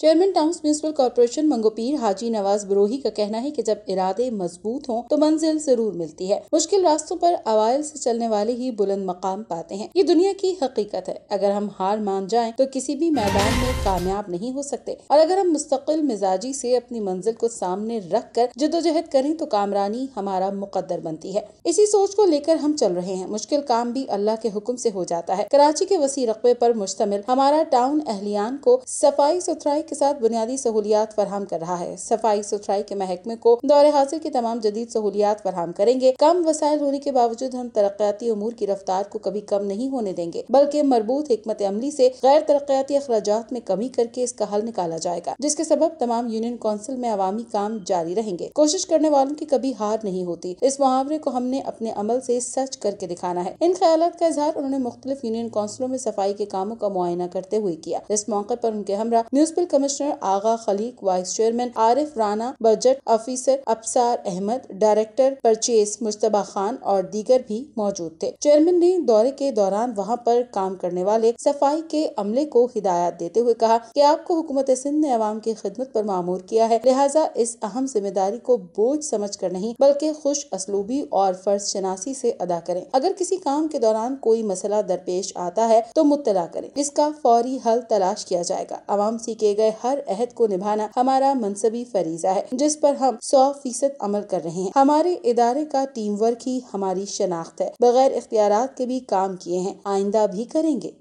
chairman town municipal corporation Mangopir Haji Nawaz Barohi का कहना है कि जब इरादे मजबूत हों तो मंजिल जरूर मिलती है मुश्किल रास्तों पर अवायल से चलने वाले ही बुलंद मकाम पाते हैं ये दुनिया की हकीकत है अगर हम हार मान जाएं तो किसी भी मैदान में कामयाब नहीं हो सकते और अगर हम मुस्तकिल मिजाजी से अपनी मंजिल को सामने रख कर जदोजहद करें तो कामरानी हमारा मुकदर बनती है इसी सोच को लेकर हम चल रहे हैं मुश्किल काम भी अल्लाह के हुक्म से हो जाता है कराची के वसी रकबे पर मुश्तमिल हमारा टाउन अहलियान को सफाई सुथराई के साथ बुनियादी सहूलियात फराम कर रहा है सफाई सुथराई के महकमे को दौरे हाजिर की तमाम जदीद सहूलियात फराम करेंगे कम वसायल होने के बावजूद हम तरक्याती अमूर की रफ्तार को कभी कम नहीं होने देंगे बल्कि मरबूत हमत अमली से गैर तरक्याती अखराज में कमी करके इसका हल निकाला जाएगा जिसके सबब तमाम यूनियन काउंसिल में अवामी काम जारी रहेंगे कोशिश करने वालों की कभी हार नहीं होती इस मुहावरे को हमने अपने अमल से सच करके दिखाना है इन ख्याल का इजहार उन्होंने मुख्तलिफ यूनियन काउंसिलों में सफाई के कामों का मुआयना करते हुए किया इस मौके पर उनके हमरा municipal commissioner Agha Khaliq vice chairman Arif Rana budget officer Afsar Ahmed director purchase Mushtaba Khan और दीगर भी मौजूद थे चेयरमैन ने दौरे के दौरान वहाँ पर काम करने वाले सफाई के अमले को हिदायत देते हुए कहा की आपको हुकूमत सिंध ने आवाम की खिदमत आरोप मामूर किया है लिहाजा इस अहम जिम्मेदारी को बोझ समझ कर नहीं बल्कि खुश असलूबी और फर्ज शनासी ऐसी अदा करें अगर किसी काम के दौरान कोई मसला दरपेश आता है तो मुतला करें इसका फौरी हल तलाश किया जाएगा आवाम सीखे गए गए हर अहद को निभाना हमारा मनसबी फरीजा है जिस पर हम सौ फीसद अमल कर रहे हैं हमारे इदारे का टीम वर्क ही हमारी शनाख्त है बगैर इख्तियार के भी काम किए हैं आइंदा भी करेंगे